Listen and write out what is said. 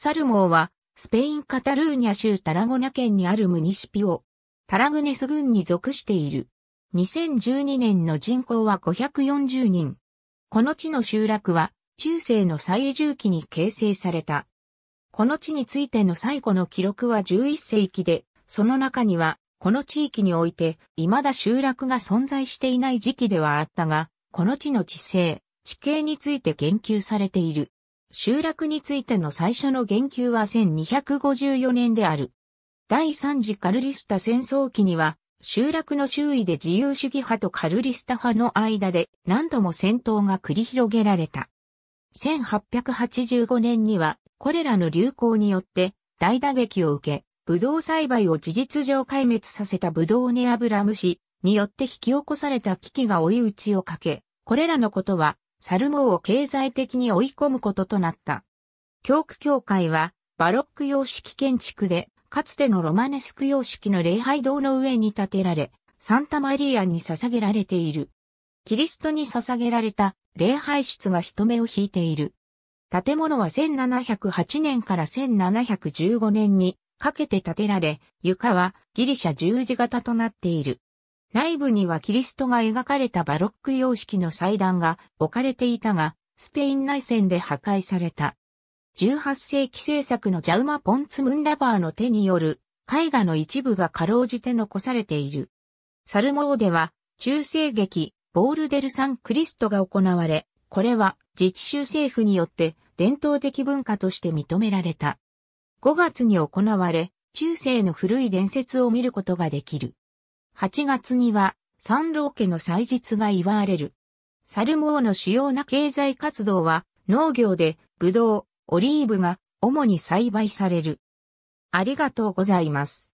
サルモーは、スペイン・カタルーニャ州タラゴナ県にあるムニシピオ、タラグネス郡に属している。2012年の人口は540人。この地の集落は、中世の最重期に形成された。この地についての最古の記録は11世紀で、その中には、この地域において、未だ集落が存在していない時期ではあったが、この地の地勢、地形について言及されている。集落についての最初の言及は1254年である。第3次カルリスタ戦争期には、集落の周囲で自由主義派とカルリスタ派の間で何度も戦闘が繰り広げられた。1885年には、これらの流行によって大打撃を受け、ブドウ栽培を事実上壊滅させたブドウネアブラムシによって引き起こされた危機が追い打ちをかけ、これらのことはサルモを経済的に追い込むこととなった。教区教会は、バロック様式建築で、かつてのロマネスク様式の礼拝堂の上に建てられ、サンタマリアに捧げられている。キリストに捧げられた礼拝室が人目を引いている。建物は1708年から1715年にかけて建てられ、床はギリシャ十字型となっている。内部にはキリストが描かれたバロック様式の祭壇が置かれていたが、スペイン内戦で破壊された。18世紀制作のジャウマ・ポンツ・ムンラバーの手による絵画の一部がかろうじて残されている。サルモーでは中世劇ボールデル・サン・クリストが行われ、これは自治州政府によって伝統的文化として認められた。5月に行われ、中世の古い伝説を見ることができる。8月には、三郎家の祭日が祝われる。サルモーの主要な経済活動は、農業で、ブドウ、オリーブが主に栽培される。ありがとうございます。